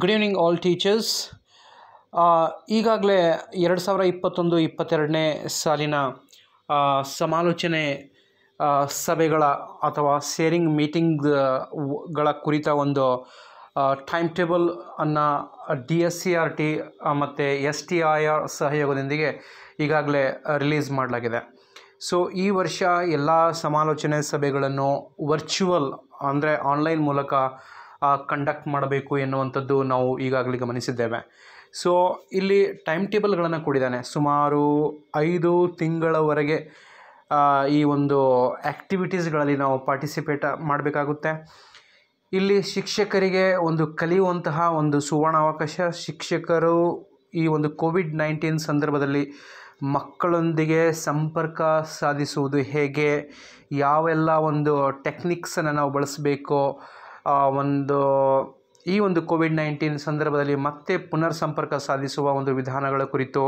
Good evening all teachers ಈಗಾಗಲೇ ಎರಡು ಸಾವಿರ ಇಪ್ಪತ್ತೊಂದು ಇಪ್ಪತ್ತೆರಡನೇ ಸಾಲಿನ ಸಮಾಲೋಚನೆ ಸಭೆಗಳ ಅಥವಾ ಸೇರಿಂಗ್ ಮೀಟಿಂಗ್ಗಳ ಕುರಿತ ಒಂದು ಟೈಮ್ ಟೇಬಲ್ ಅನ್ನು D S C R T ಮತ್ತು ಎಸ್ ಟಿ ಐ ಆರ್ ಸಹಯೋಗದೊಂದಿಗೆ ಈಗಾಗಲೇ ರಿಲೀಸ್ ಮಾಡಲಾಗಿದೆ ಸೊ ಈ ವರ್ಷ ಎಲ್ಲ ಸಮಾಲೋಚನೆ ಸಭೆಗಳನ್ನು ವರ್ಚುವಲ್ ಅಂದರೆ ಆನ್ಲೈನ್ ಮೂಲಕ ಕಂಡಕ್ಟ್ ಮಾಡಬೇಕು ಎನ್ನುವಂಥದ್ದು ನಾವು ಈಗಾಗಲೇ ಗಮನಿಸಿದ್ದೇವೆ ಸೊ ಇಲ್ಲಿ ಟೈಮ್ ಟೇಬಲ್ಗಳನ್ನು ಕೂಡಿದ್ದಾನೆ ಸುಮಾರು ಐದು ತಿಂಗಳವರೆಗೆ ಈ ಒಂದು ಆ್ಯಕ್ಟಿವಿಟೀಸ್ಗಳಲ್ಲಿ ನಾವು ಪಾರ್ಟಿಸಿಪೇಟ ಮಾಡಬೇಕಾಗುತ್ತೆ ಇಲ್ಲಿ ಶಿಕ್ಷಕರಿಗೆ ಒಂದು ಕಲಿಯುವಂತಹ ಒಂದು ಸುವರ್ಣಾವಕಾಶ ಶಿಕ್ಷಕರು ಈ ಒಂದು ಕೋವಿಡ್ ನೈನ್ಟೀನ್ ಸಂದರ್ಭದಲ್ಲಿ ಮಕ್ಕಳೊಂದಿಗೆ ಸಂಪರ್ಕ ಸಾಧಿಸುವುದು ಹೇಗೆ ಯಾವೆಲ್ಲ ಒಂದು ಟೆಕ್ನಿಕ್ಸನ್ನು ನಾವು ಬಳಸಬೇಕು ಒಂದು ಈ ಒಂದು ಕೋವಿಡ್ ನೈನ್ಟೀನ್ ಸಂದರ್ಭದಲ್ಲಿ ಮತ್ತೆ ಪುನರ್ ಸಂಪರ್ಕ ಸಾಧಿಸುವ ಒಂದು ವಿಧಾನಗಳ ಕುರಿತು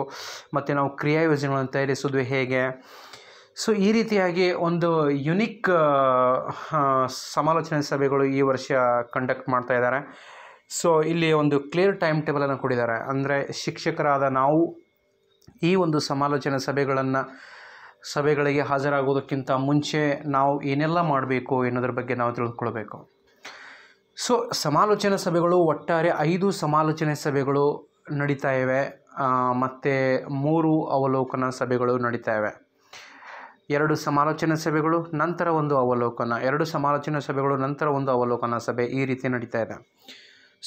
ಮತ್ತು ನಾವು ಕ್ರಿಯಾ ಯೋಜನೆಗಳನ್ನು ತಯಾರಿಸೋದು ಹೇಗೆ ಸೊ ಈ ರೀತಿಯಾಗಿ ಒಂದು ಯುನಿಕ್ ಸಮಾಲೋಚನೆ ಸಭೆಗಳು ಈ ವರ್ಷ ಕಂಡಕ್ಟ್ ಮಾಡ್ತಾ ಇದ್ದಾರೆ ಸೊ ಇಲ್ಲಿ ಒಂದು ಕ್ಲಿಯರ್ ಟೈಮ್ ಟೇಬಲನ್ನು ಕೊಟ್ಟಿದ್ದಾರೆ ಅಂದರೆ ಶಿಕ್ಷಕರಾದ ನಾವು ಈ ಒಂದು ಸಮಾಲೋಚನೆ ಸಭೆಗಳನ್ನು ಸಭೆಗಳಿಗೆ ಹಾಜರಾಗೋದಕ್ಕಿಂತ ಮುಂಚೆ ನಾವು ಏನೆಲ್ಲ ಮಾಡಬೇಕು ಎನ್ನುವುದ್ರ ಬಗ್ಗೆ ನಾವು ತಿಳಿದುಕೊಳ್ಬೇಕು ಸೊ ಸಮಾಲೋಚನಾ ಸಭೆಗಳು ಒಟ್ಟಾರೆ ಐದು ಸಮಾಲೋಚನೆ ಸಭೆಗಳು ನಡೀತಾ ಇವೆ ಮತ್ತು ಮೂರು ಅವಲೋಕನ ಸಭೆಗಳು ನಡೀತಾ ಇವೆ ಎರಡು ಸಮಾಲೋಚನಾ ಸಭೆಗಳು ನಂತರ ಒಂದು ಅವಲೋಕನ ಎರಡು ಸಮಾಲೋಚನಾ ಸಭೆಗಳು ನಂತರ ಒಂದು ಅವಲೋಕನ ಸಭೆ ಈ ರೀತಿ ನಡೀತಾ ಇದೆ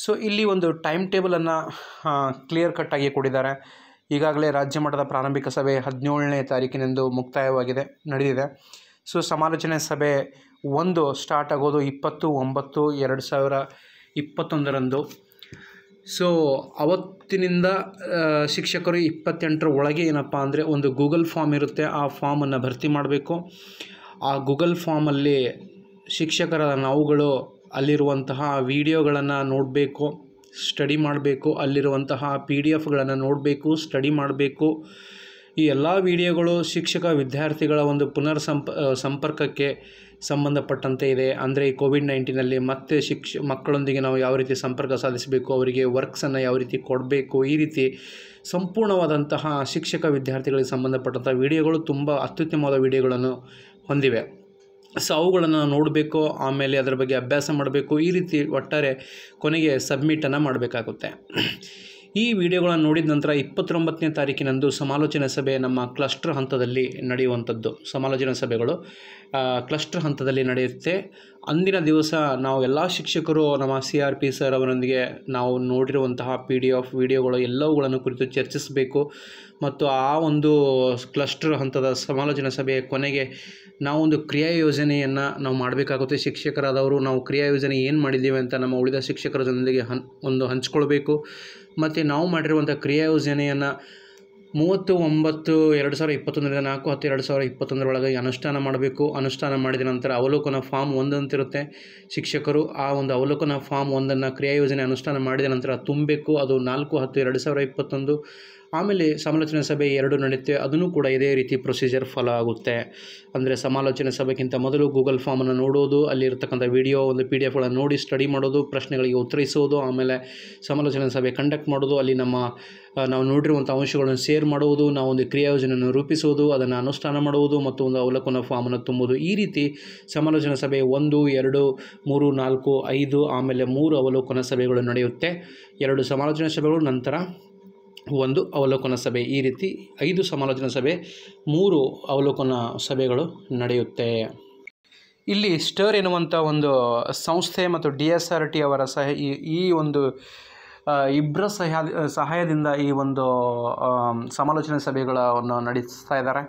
ಸೊ ಇಲ್ಲಿ ಒಂದು ಟೈಮ್ ಟೇಬಲನ್ನು ಕ್ಲಿಯರ್ ಕಟ್ಟಾಗಿ ಕೊಡಿದ್ದಾರೆ ಈಗಾಗಲೇ ರಾಜ್ಯ ಮಟ್ಟದ ಪ್ರಾರಂಭಿಕ ಸಭೆ ಹದಿನೇಳನೇ ತಾರೀಕಿನಂದು ಮುಕ್ತಾಯವಾಗಿದೆ ನಡೆದಿದೆ ಸೊ ಸಮಾಲೋಚನೆ ಸಭೆ ಒಂದು ಸ್ಟಾರ್ಟ್ ಆಗೋದು ಇಪ್ಪತ್ತು ಒಂಬತ್ತು ಎರಡು ಸಾವಿರ ಇಪ್ಪತ್ತೊಂದರಂದು ಸೊ ಅವತ್ತಿನಿಂದ ಶಿಕ್ಷಕರು ಇಪ್ಪತ್ತೆಂಟರ ಒಳಗೆ ಏನಪ್ಪ ಅಂದರೆ ಒಂದು ಗೂಗಲ್ ಫಾರ್ಮ್ ಇರುತ್ತೆ ಆ ಫಾರ್ಮನ್ನು ಭರ್ತಿ ಮಾಡಬೇಕು ಆ ಗೂಗಲ್ ಫಾರ್ಮಲ್ಲಿ ಶಿಕ್ಷಕರ ನಾವುಗಳು ಅಲ್ಲಿರುವಂತಹ ವೀಡಿಯೋಗಳನ್ನು ನೋಡಬೇಕು ಸ್ಟಡಿ ಮಾಡಬೇಕು ಅಲ್ಲಿರುವಂತಹ ಪಿ ಡಿ ಎಫ್ಗಳನ್ನು ನೋಡಬೇಕು ಸ್ಟಡಿ ಮಾಡಬೇಕು ಈ ಎಲ್ಲ ವಿಡಿಯೋಗಳು ಶಿಕ್ಷಕ ವಿದ್ಯಾರ್ಥಿಗಳ ಒಂದು ಪುನರ್ ಸಂಪ ಸಂಪರ್ಕಕ್ಕೆ ಸಂಬಂಧಪಟ್ಟಂತೆ ಇದೆ ಅಂದರೆ ಈ ಕೋವಿಡ್ ನೈನ್ಟೀನಲ್ಲಿ ಮತ್ತೆ ಶಿಕ್ಷ ಮಕ್ಕಳೊಂದಿಗೆ ನಾವು ಯಾವ ರೀತಿ ಸಂಪರ್ಕ ಸಾಧಿಸಬೇಕು ಅವರಿಗೆ ವರ್ಕ್ಸನ್ನು ಯಾವ ರೀತಿ ಕೊಡಬೇಕು ಈ ರೀತಿ ಸಂಪೂರ್ಣವಾದಂತಹ ಶಿಕ್ಷಕ ವಿದ್ಯಾರ್ಥಿಗಳಿಗೆ ಸಂಬಂಧಪಟ್ಟಂಥ ವಿಡಿಯೋಗಳು ತುಂಬ ಅತ್ಯುತ್ತಮವಾದ ವಿಡಿಯೋಗಳನ್ನು ಹೊಂದಿವೆ ಸೊ ಅವುಗಳನ್ನು ನೋಡಬೇಕು ಆಮೇಲೆ ಅದರ ಬಗ್ಗೆ ಅಭ್ಯಾಸ ಮಾಡಬೇಕು ಈ ರೀತಿ ಒಟ್ಟಾರೆ ಕೊನೆಗೆ ಸಬ್ಮಿಟನ್ನು ಮಾಡಬೇಕಾಗುತ್ತೆ ಈ ವಿಡಿಯೋಗಳನ್ನು ನೋಡಿದ ನಂತರ ಇಪ್ಪತ್ತೊಂಬತ್ತನೇ ತಾರೀಕಿನಂದು ಸಮಾಲೋಚನಾ ಸಭೆ ನಮ್ಮ ಕ್ಲಸ್ಟರ್ ಹಂತದಲ್ಲಿ ನಡೆಯುವಂಥದ್ದು ಸಮಾಲೋಚನಾ ಸಭೆಗಳು ಕ್ಲಸ್ಟರ್ ಹಂತದಲ್ಲಿ ನಡೆಯುತ್ತೆ ಅಂದಿನ ದಿವಸ ನಾವು ಎಲ್ಲ ಶಿಕ್ಷಕರು ನಮ್ಮ ಸಿ ಆರ್ ಪಿ ಸರ್ ಅವರೊಂದಿಗೆ ನಾವು ನೋಡಿರುವಂತಹ ಪಿ ಡಿ ಎಫ್ ವಿಡಿಯೋಗಳು ಎಲ್ಲವುಗಳನ್ನು ಕುರಿತು ಚರ್ಚಿಸಬೇಕು ಮತ್ತು ಆ ಒಂದು ಕ್ಲಸ್ಟರ್ ಹಂತದ ಸಮಾಲೋಚನಾ ಸಭೆಯ ಕೊನೆಗೆ ನಾವೊಂದು ಕ್ರಿಯಾ ಯೋಜನೆಯನ್ನು ನಾವು ಮಾಡಬೇಕಾಗುತ್ತೆ ಶಿಕ್ಷಕರಾದವರು ನಾವು ಕ್ರಿಯಾ ಯೋಜನೆ ಏನು ಮಾಡಿದ್ದೀವಿ ಅಂತ ನಮ್ಮ ಉಳಿದ ಶಿಕ್ಷಕರ ಜನರಿಗೆ ಹನ್ ಒಂದು ಹಂಚ್ಕೊಳ್ಬೇಕು ಮತ್ತು ನಾವು ಮಾಡಿರುವಂಥ ಕ್ರಿಯಾ ಯೋಜನೆಯನ್ನು ಮೂವತ್ತು ಒಂಬತ್ತು ಎರಡು ಸಾವಿರದ ಇಪ್ಪತ್ತೊಂದರಿಂದ ನಾಲ್ಕು ಹತ್ತು ಎರಡು ಸಾವಿರದ ಇಪ್ಪತ್ತೊಂದರೊಳಗೆ ಅನುಷ್ಠಾನ ಮಾಡಬೇಕು ಅನುಷ್ಠಾನ ಮಾಡಿದ ನಂತರ ಅವಲೋಕನ ಫಾರ್ಮ್ ಒಂದಂತಿರುತ್ತೆ ಶಿಕ್ಷಕರು ಆ ಒಂದು ಅವಲೋಕನ ಫಾರ್ಮ್ ಒಂದನ್ನು ಕ್ರಿಯಾ ಯೋಜನೆ ಅನುಷ್ಠಾನ ಮಾಡಿದ ನಂತರ ತುಂಬಬೇಕು ಅದು ನಾಲ್ಕು ಹತ್ತು ಎರಡು ಸಾವಿರ ಇಪ್ಪತ್ತೊಂದು ಆಮೇಲೆ ಸಮಾಲೋಚನಾ ಸಭೆ ಎರಡು ನಡೆಯುತ್ತೆ ಅದನ್ನು ಕೂಡ ಇದೇ ರೀತಿ ಪ್ರೊಸೀಜರ್ ಫಾಲೋ ಆಗುತ್ತೆ ಅಂದರೆ ಸಮಾಲೋಚನಾ ಸಭೆಗಿಂತ ಮೊದಲು ಗೂಗಲ್ ಫಾರ್ಮನ್ನು ನೋಡೋದು ಅಲ್ಲಿರ್ತಕ್ಕಂಥ ವಿಡಿಯೋ ಒಂದು ಪಿ ಡಿ ಎಫ್ಗಳನ್ನು ನೋಡಿ ಸ್ಟಡಿ ಮಾಡೋದು ಪ್ರಶ್ನೆಗಳಿಗೆ ಉತ್ತರಿಸೋದು ಆಮೇಲೆ ಸಮಾಲೋಚನಾ ಸಭೆ ಕಂಡಕ್ಟ್ ಮಾಡೋದು ಅಲ್ಲಿ ನಮ್ಮ ನಾವು ನೋಡಿರುವಂಥ ಅಂಶಗಳನ್ನು ಶೇರ್ ಮಾಡುವುದು ನಾವು ಒಂದು ಕ್ರಿಯಾಯೋಜನೆಯನ್ನು ರೂಪಿಸುವುದು ಅದನ್ನು ಅನುಷ್ಠಾನ ಮಾಡುವುದು ಮತ್ತು ಒಂದು ಅವಲೋಕನ ಫಾರ್ಮನ್ನು ತುಂಬುವುದು ಈ ರೀತಿ ಸಮಾಲೋಚನಾ ಸಭೆ ಒಂದು ಎರಡು ಮೂರು ನಾಲ್ಕು ಐದು ಆಮೇಲೆ ಮೂರು ಅವಲೋಕನ ಸಭೆಗಳು ನಡೆಯುತ್ತೆ ಎರಡು ಸಮಾಲೋಚನಾ ಸಭೆಗಳು ನಂತರ ಒಂದು ಅವಲೋಕನ ಸಭೆ ಈ ರೀತಿ ಐದು ಸಮಾಲೋಚನಾ ಸಭೆ ಮೂರು ಅವಲೋಕನ ಸಭೆಗಳು ನಡೆಯುತ್ತೆ ಇಲ್ಲಿ ಸ್ಟರ್ ಎನ್ನುವಂಥ ಒಂದು ಸಂಸ್ಥೆ ಮತ್ತು ಡಿ ಎಸ್ ಆರ್ ಟಿ ಅವರ ಸಹ ಈ ಈ ಒಂದು ಇಬ್ಬರ ಸಹಾಯದಿಂದ ಈ ಒಂದು ಸಮಾಲೋಚನೆ ಸಭೆಗಳನ್ನು ನಡೆಸ್ತಾ ಇದ್ದಾರೆ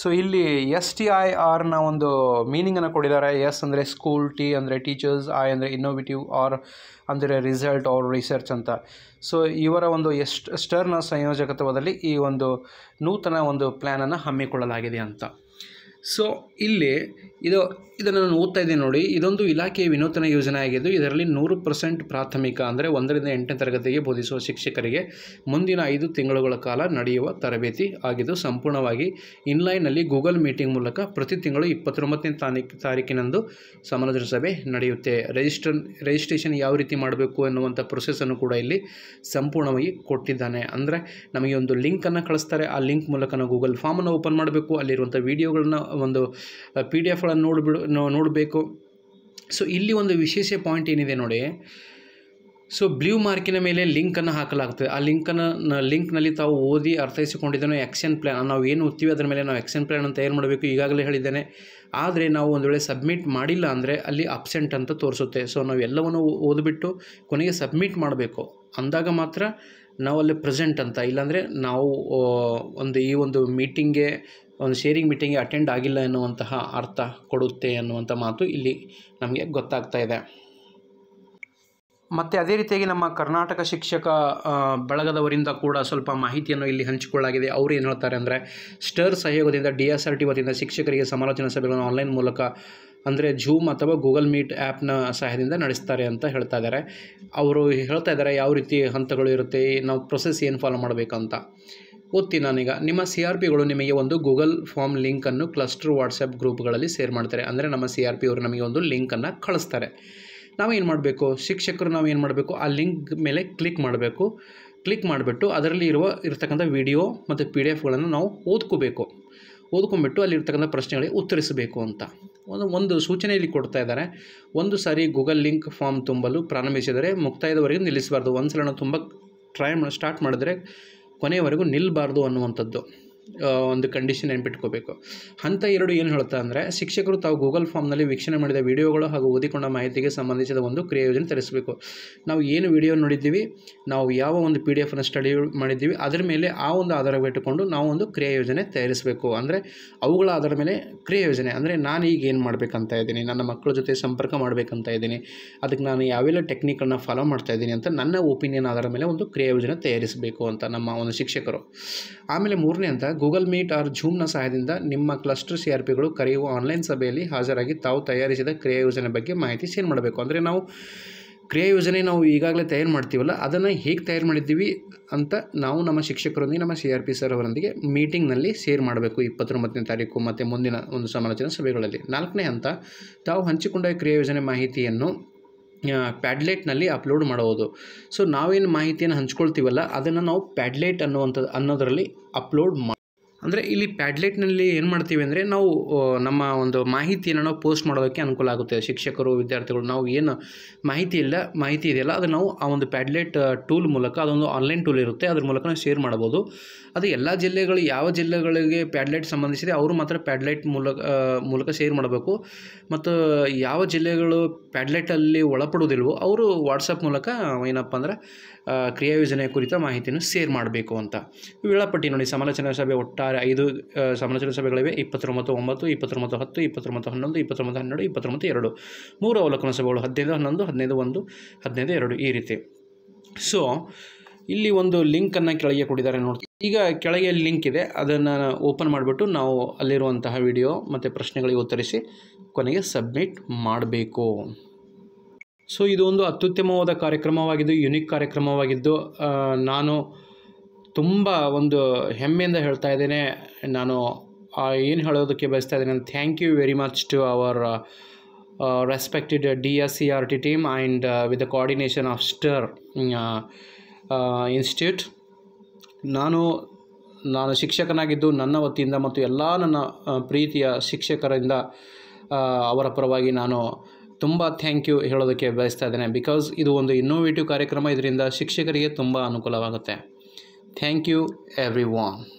ಸೊ ಇಲ್ಲಿ ಎಸ್ ಟಿ ಐ ಆರ್ನ ಒಂದು ಮೀನಿಂಗನ್ನು ಕೊಟ್ಟಿದ್ದಾರೆ ಎಸ್ ಅಂದರೆ ಸ್ಕೂಲ್ ಟಿ ಅಂದರೆ ಟೀಚರ್ಸ್ ಐ ಅಂದರೆ ಇನ್ನೋವೇಟಿವ್ ಆರ್ ಅಂದರೆ ರಿಸಲ್ಟ್ ಆರ್ ರಿಸರ್ಚ್ ಅಂತ ಸೊ ಇವರ ಒಂದು ಎಸ್ಟ್ ಸ್ಟರ್ನ ಸಂಯೋಜಕತ್ವದಲ್ಲಿ ಈ ಒಂದು ನೂತನ ಒಂದು ಪ್ಲ್ಯಾನನ್ನು ಹಮ್ಮಿಕೊಳ್ಳಲಾಗಿದೆ ಅಂತ ಸೊ ಇಲ್ಲಿ ಇದು ಇದನ್ನು ನಾನು ಓದ್ತಾ ಇದ್ದೀನಿ ನೋಡಿ ಇದೊಂದು ಇಲಾಖೆಯ ವಿನೂತನ ಯೋಜನೆ ಆಗಿದ್ದು ಇದರಲ್ಲಿ ನೂರು ಪರ್ಸೆಂಟ್ ಪ್ರಾಥಮಿಕ ಅಂದರೆ ಒಂದರಿಂದ ಎಂಟನೇ ತರಗತಿಗೆ ಬೋಧಿಸುವ ಶಿಕ್ಷಕರಿಗೆ ಮುಂದಿನ ಐದು ತಿಂಗಳುಗಳ ಕಾಲ ನಡೆಯುವ ತರಬೇತಿ ಆಗಿದ್ದು ಸಂಪೂರ್ಣವಾಗಿ ಇನ್ಲೈನ್ನಲ್ಲಿ ಗೂಗಲ್ ಮೀಟಿಂಗ್ ಮೂಲಕ ಪ್ರತಿ ತಿಂಗಳು ಇಪ್ಪತ್ತೊಂಬತ್ತನೇ ತಾರೀಕು ತಾರೀಕಿನಂದು ಸಮಾಲೋಚನ ಸಭೆ ನಡೆಯುತ್ತೆ ರಿಜಿಸ್ಟ್ರನ್ ರಿಜಿಸ್ಟ್ರೇಷನ್ ಯಾವ ರೀತಿ ಮಾಡಬೇಕು ಎನ್ನುವಂಥ ಪ್ರೊಸೆಸನ್ನು ಕೂಡ ಇಲ್ಲಿ ಸಂಪೂರ್ಣವಾಗಿ ಕೊಟ್ಟಿದ್ದಾನೆ ಅಂದರೆ ನಮಗೆ ಒಂದು ಲಿಂಕನ್ನು ಕಳಿಸ್ತಾರೆ ಆ ಲಿಂಕ್ ಮೂಲಕ ನಾವು ಗೂಗಲ್ ಫಾರ್ಮನ್ನು ಓಪನ್ ಮಾಡಬೇಕು ಅಲ್ಲಿರುವಂಥ ವೀಡಿಯೋಗಳನ್ನ ಒಂದು ಪಿ ಡಿ ಎಫ್ಗಳನ್ನು ನೋಡಿಬಿಡು ನೋಡಬೇಕು ಸೊ ಇಲ್ಲಿ ಒಂದು ವಿಶೇಷ ಪಾಯಿಂಟ್ ಏನಿದೆ ನೋಡಿ ಸೊ ಬ್ಲೂ ಮಾರ್ಕಿನ ಮೇಲೆ ಲಿಂಕನ್ನು ಹಾಕಲಾಗ್ತದೆ ಆ ಲಿಂಕನ್ನು ಲಿಂಕ್ನಲ್ಲಿ ತಾವು ಓದಿ ಅರ್ಥೈಸಿಕೊಂಡಿದ್ದೇನೆ ಆ್ಯಕ್ಷನ್ ಪ್ಲ್ಯಾನ್ ನಾವು ಏನು ಓದ್ತೀವಿ ಅದರ ಮೇಲೆ ನಾವು ಆ್ಯಕ್ಷನ್ ಅಂತ ತಯಾರು ಮಾಡಬೇಕು ಈಗಾಗಲೇ ಹೇಳಿದ್ದೇನೆ ಆದರೆ ನಾವು ಒಂದು ವೇಳೆ ಸಬ್ಮಿಟ್ ಮಾಡಿಲ್ಲ ಅಂದರೆ ಅಲ್ಲಿ ಅಬ್ಸೆಂಟ್ ಅಂತ ತೋರಿಸುತ್ತೆ ಸೊ ನಾವು ಎಲ್ಲವನ್ನು ಓದಿಬಿಟ್ಟು ಕೊನೆಗೆ ಸಬ್ಮಿಟ್ ಮಾಡಬೇಕು ಅಂದಾಗ ಮಾತ್ರ ನಾವು ಅಲ್ಲಿ ಪ್ರೆಸೆಂಟ್ ಅಂತ ಇಲ್ಲಾಂದರೆ ನಾವು ಒಂದು ಈ ಒಂದು ಮೀಟಿಂಗ್ಗೆ ಒಂದು ಶೇರಿಂಗ್ ಮೀಟಿಂಗ್ಗೆ ಅಟೆಂಡ್ ಆಗಿಲ್ಲ ಎನ್ನುವಂತಹ ಅರ್ಥ ಕೊಡುತ್ತೆ ಅನ್ನುವಂಥ ಮಾತು ಇಲ್ಲಿ ನಮಗೆ ಗೊತ್ತಾಗ್ತಾ ಇದೆ ಮತ್ತು ಅದೇ ರೀತಿಯಾಗಿ ನಮ್ಮ ಕರ್ನಾಟಕ ಶಿಕ್ಷಕ ಬಳಗದವರಿಂದ ಕೂಡ ಸ್ವಲ್ಪ ಮಾಹಿತಿಯನ್ನು ಇಲ್ಲಿ ಹಂಚಿಕೊಳ್ಳಲಾಗಿದೆ ಅವರು ಏನು ಹೇಳ್ತಾರೆ ಅಂದರೆ ಸ್ಟರ್ ಸಹಯೋಗದಿಂದ ಡಿ ಎಸ್ ಆರ್ ಟಿ ವತಿಯಿಂದ ಶಿಕ್ಷಕರಿಗೆ ಸಮಾಲೋಚನಾ ಸಭೆಗಳನ್ನು ಆನ್ಲೈನ್ ಮೂಲಕ ಅಂದರೆ ಜೂಮ್ ಅಥವಾ ಗೂಗಲ್ ಮೀಟ್ ಆ್ಯಪ್ನ ಸಹಾಯದಿಂದ ನಡೆಸ್ತಾರೆ ಅಂತ ಹೇಳ್ತಾ ಇದ್ದಾರೆ ಅವರು ಹೇಳ್ತಾ ಇದ್ದಾರೆ ಯಾವ ರೀತಿ ಹಂತಗಳು ಇರುತ್ತೆ ನಾವು ಪ್ರೊಸೆಸ್ ಏನು ಫಾಲೋ ಮಾಡಬೇಕಂತ ಓದ್ತೀನಿ ನಾನೀಗ ನಿಮ್ಮ ಸಿ ಆರ್ ಪಿಗಳು ನಿಮಗೆ ಒಂದು ಗೂಗಲ್ ಫಾರ್ಮ್ ಲಿಂಕನ್ನು ಕ್ಲಸ್ಟರ್ ವಾಟ್ಸಪ್ ಗ್ರೂಪ್ಗಳಲ್ಲಿ ಸೇರ್ ಮಾಡ್ತಾರೆ ಅಂದರೆ ನಮ್ಮ ಸಿ ಆರ್ ಪಿ ಅವರು ನಮಗೆ ಒಂದು ಲಿಂಕನ್ನು ಕಳಿಸ್ತಾರೆ ನಾವು ಏನು ಮಾಡಬೇಕು ಶಿಕ್ಷಕರು ನಾವು ಏನು ಮಾಡಬೇಕು ಆ ಲಿಂಕ್ ಮೇಲೆ ಕ್ಲಿಕ್ ಮಾಡಬೇಕು ಕ್ಲಿಕ್ ಮಾಡಿಬಿಟ್ಟು ಅದರಲ್ಲಿ ಇರುವ ಇರ್ತಕ್ಕಂಥ ವಿಡಿಯೋ ಮತ್ತು ಪಿ ಡಿ ಎಫ್ಗಳನ್ನು ನಾವು ಓದ್ಕೋಬೇಕು ಓದ್ಕೊಂಬಿಟ್ಟು ಅಲ್ಲಿರ್ತಕ್ಕಂಥ ಪ್ರಶ್ನೆಗಳಿಗೆ ಉತ್ತರಿಸಬೇಕು ಅಂತ ಒಂದು ಒಂದು ಸೂಚನೆಯಲ್ಲಿ ಕೊಡ್ತಾ ಇದ್ದಾರೆ ಒಂದು ಸಾರಿ ಗೂಗಲ್ ಲಿಂಕ್ ಫಾರ್ಮ್ ತುಂಬಲು ಪ್ರಾರಂಭಿಸಿದರೆ ಮುಕ್ತಾಯದವರೆಗೆ ನಿಲ್ಲಿಸಬಾರ್ದು ಒಂದು ಸಲ ನಾವು ತುಂಬ ಟ್ರೈ ಸ್ಟಾರ್ಟ್ ಮಾಡಿದ್ರೆ ಕೊನೆಯವರೆಗೂ ನಿಲ್ಲಬಾರ್ದು ಅನ್ನುವಂಥದ್ದು ಒಂದು ಕಂಡೀಷನ್ ನೆನ್ಪಿಟ್ಕೋಬೇಕು ಹಂತ ಎರಡು ಏನು ಹೇಳ್ತಾ ಅಂದರೆ ಶಿಕ್ಷಕರು ತಾವು ಗೂಗಲ್ ಫಾರ್ಮ್ನಲ್ಲಿ ವೀಕ್ಷಣೆ ಮಾಡಿದ ವಿಡಿಯೋಗಳು ಹಾಗೂ ಓದಿಕೊಂಡ ಮಾಹಿತಿಗೆ ಸಂಬಂಧಿಸಿದ ಒಂದು ಕ್ರಿಯೋಜನೆ ತರಿಸಬೇಕು ನಾವು ಏನು ವಿಡಿಯೋ ನೋಡಿದ್ದೀವಿ ನಾವು ಯಾವ ಒಂದು ಪಿ ಡಿ ಎಫನ್ನು ಸ್ಟಡಿ ಮಾಡಿದ್ದೀವಿ ಅದರ ಮೇಲೆ ಆ ಒಂದು ಆಧಾರವಿಟ್ಟುಕೊಂಡು ನಾವು ಒಂದು ಕ್ರಿಯಾಯೋಜನೆ ತಯಾರಿಸಬೇಕು ಅಂದರೆ ಅವುಗಳ ಆಧಾರ ಮೇಲೆ ಕ್ರಿಯಾಯೋಜನೆ ಅಂದರೆ ನಾನು ಈಗ ಏನು ಮಾಡಬೇಕಂತ ಇದ್ದೀನಿ ನನ್ನ ಮಕ್ಕಳ ಜೊತೆ ಸಂಪರ್ಕ ಮಾಡಬೇಕಂತ ಇದ್ದೀನಿ ಅದಕ್ಕೆ ನಾನು ಯಾವೆಲ್ಲ ಟೆಕ್ನಿಕನ್ನು ಫಾಲೋ ಮಾಡ್ತಾ ಇದ್ದೀನಿ ಅಂತ ನನ್ನ ಒಪಿನಿಯನ್ ಆಧಾರ ಮೇಲೆ ಒಂದು ಕ್ರಿಯಾಯೋಜನೆ ತಯಾರಿಸಬೇಕು ಅಂತ ನಮ್ಮ ಒಂದು ಶಿಕ್ಷಕರು ಆಮೇಲೆ ಮೂರನೇ ಅಂತ ಗೂಗಲ್ ಮೀಟ್ ಆರ್ ಝೂಮ್ನ ಸಹಾಯದಿಂದ ನಿಮ್ಮ ಕ್ಲಸ್ಟರ್ ಸಿ ಆರ್ ಪಿಗಳು ಕರೆಯುವ ಆನ್ಲೈನ್ ಸಭೆಯಲ್ಲಿ ಹಾಜರಾಗಿ ತಾವು ತಯಾರಿಸಿದ ಕ್ರಿಯಾ ಯೋಜನೆ ಬಗ್ಗೆ ಮಾಹಿತಿ ಶೇರ್ ಮಾಡಬೇಕು ಅಂದರೆ ನಾವು ಕ್ರಿಯಾ ಯೋಜನೆ ನಾವು ಈಗಾಗಲೇ ತಯಾರು ಮಾಡ್ತೀವಲ್ಲ ಅದನ್ನು ಹೇಗೆ ತಯಾರು ಮಾಡಿದ್ದೀವಿ ಅಂತ ನಾವು ನಮ್ಮ ಶಿಕ್ಷಕರೊಂದಿಗೆ ನಮ್ಮ ಸಿ ಆರ್ ಪಿ ಸರ್ ಅವರೊಂದಿಗೆ ಮೀಟಿಂಗ್ನಲ್ಲಿ ಶೇರ್ ಮಾಡಬೇಕು ಇಪ್ಪತ್ತೊಂಬತ್ತನೇ ತಾರೀಕು ಮತ್ತು ಮುಂದಿನ ಒಂದು ಸಮಾಲೋಚನಾ ಸಭೆಗಳಲ್ಲಿ ನಾಲ್ಕನೇ ಹಂತ ತಾವು ಹಂಚಿಕೊಂಡ ಕ್ರಿಯಾ ಯೋಜನೆ ಮಾಹಿತಿಯನ್ನು ಪ್ಯಾಡ್ಲೆಟ್ನಲ್ಲಿ ಅಪ್ಲೋಡ್ ಮಾಡೋದು ಸೊ ನಾವೇನು ಮಾಹಿತಿಯನ್ನು ಹಂಚ್ಕೊಳ್ತೀವಲ್ಲ ಅದನ್ನು ನಾವು ಪ್ಯಾಡ್ಲೆಟ್ ಅನ್ನುವಂಥದ್ದು ಅನ್ನೋದರಲ್ಲಿ ಅಪ್ಲೋಡ್ ಮಾಡಿ ಅಂದರೆ ಇಲ್ಲಿ ಪ್ಯಾಡ್ಲೆಟ್ನಲ್ಲಿ ಏನು ಮಾಡ್ತೀವಿ ಅಂದರೆ ನಾವು ನಮ್ಮ ಒಂದು ಮಾಹಿತಿಯನ್ನು ನಾವು ಪೋಸ್ಟ್ ಮಾಡೋದಕ್ಕೆ ಅನುಕೂಲ ಆಗುತ್ತೆ ಶಿಕ್ಷಕರು ವಿದ್ಯಾರ್ಥಿಗಳು ನಾವು ಏನು ಮಾಹಿತಿ ಇಲ್ಲ ಮಾಹಿತಿ ಇದೆಯಲ್ಲ ಅದು ನಾವು ಆ ಒಂದು ಪ್ಯಾಡ್ಲೆಟ್ ಟೂಲ್ ಮೂಲಕ ಅದೊಂದು ಆನ್ಲೈನ್ ಟೂಲ್ ಇರುತ್ತೆ ಅದ್ರ ಮೂಲಕ ನಾವು ಶೇರ್ ಮಾಡ್ಬೋದು ಅದು ಎಲ್ಲ ಜಿಲ್ಲೆಗಳು ಯಾವ ಜಿಲ್ಲೆಗಳಿಗೆ ಪ್ಯಾಡ್ಲೆಟ್ ಸಂಬಂಧಿಸಿದೆ ಅವರು ಮಾತ್ರ ಪ್ಯಾಡ್ಲೆಟ್ ಮೂಲಕ ಮೂಲಕ ಶೇರ್ ಮಾಡಬೇಕು ಮತ್ತು ಯಾವ ಜಿಲ್ಲೆಗಳು ಪ್ಯಾಡ್ಲೆಟಲ್ಲಿ ಒಳಪಡುವುದಿಲ್ವೋ ಅವರು ವಾಟ್ಸಪ್ ಮೂಲಕ ಏನಪ್ಪ ಅಂದರೆ ಕ್ರಿಯಾಯೋಜನೆ ಕುರಿತ ಮಾಹಿತಿಯನ್ನು ಶೇರ್ ಮಾಡಬೇಕು ಅಂತ ವೇಳಾಪಟ್ಟಿ ನೋಡಿ ಸಮಾಲೋಚನಾ ಸಭೆ ಒಟ್ಟಾರೆ ಐದು ಸಮಾಲೋಚನಾ ಸಭೆಗಳಿವೆ ಇಪ್ಪತ್ತೊಂಬತ್ತು ಒಂಬತ್ತು ಇಪ್ಪತ್ತೊಂಬತ್ತು ಹತ್ತು ಇಪ್ಪತ್ತೊಂಬತ್ತು ಹನ್ನೊಂದು ಇಪ್ಪತ್ತೊಂಬತ್ತು ಹನ್ನೆರಡು ಇಪ್ಪತ್ತೊಂಬತ್ತು ಎರಡು ಮೂರು ಅವಲೋಕನ ಸಭೆಗಳು ಹದಿನೈದು ಹನ್ನೊಂದು ಹದಿನೈದು ಒಂದು ಹದಿನೈದು ಎರಡು ಈ ರೀತಿ ಸೊ ಇಲ್ಲಿ ಒಂದು ಲಿಂಕನ್ನು ಕೆಳಗೆ ಕೊಟ್ಟಿದ್ದಾರೆ ನೋಡ್ತೀವಿ ಈಗ ಕೆಳಗೆ ಲಿಂಕ್ ಇದೆ ಅದನ್ನು ಓಪನ್ ಮಾಡಿಬಿಟ್ಟು ನಾವು ಅಲ್ಲಿರುವಂತಹ ವಿಡಿಯೋ ಮತ್ತು ಪ್ರಶ್ನೆಗಳಿಗೆ ಉತ್ತರಿಸಿ ಕೊನೆಗೆ ಸಬ್ಮಿಟ್ ಮಾಡಬೇಕು ಸೊ ಇದು ಒಂದು ಅತ್ಯುತ್ತಮವಾದ ಕಾರ್ಯಕ್ರಮವಾಗಿದ್ದು ಯುನಿಕ್ ಕಾರ್ಯಕ್ರಮವಾಗಿದ್ದು ನಾನು ತುಂಬ ಒಂದು ಹೆಮ್ಮೆಯಿಂದ ಹೇಳ್ತಾ ಇದ್ದೇನೆ ನಾನು ಏನು ಹೇಳೋದಕ್ಕೆ ಬಯಸ್ತಾ ಇದ್ದೇನೆ thank you very much to our respected D S C R T team and with the coordination of STIR institute ನಾನು ನಾನು ಶಿಕ್ಷಕನಾಗಿದ್ದು ನನ್ನ ವತಿಯಿಂದ ಮತ್ತು ಎಲ್ಲ ನನ್ನ ಪ್ರೀತಿಯ ಶಿಕ್ಷಕರಿಂದ ಅವರ ಪರವಾಗಿ ನಾನು ತುಂಬ ಥ್ಯಾಂಕ್ ಯು ಹೇಳೋದಕ್ಕೆ ಬಯಸ್ತಾ ಇದ್ದೇನೆ ಬಿಕಾಸ್ ಇದು ಒಂದು ಇನ್ನೋವೇಟಿವ್ ಕಾರ್ಯಕ್ರಮ ಇದರಿಂದ ಶಿಕ್ಷಕರಿಗೆ ತುಂಬ ಅನುಕೂಲವಾಗುತ್ತೆ Thank you, everyone.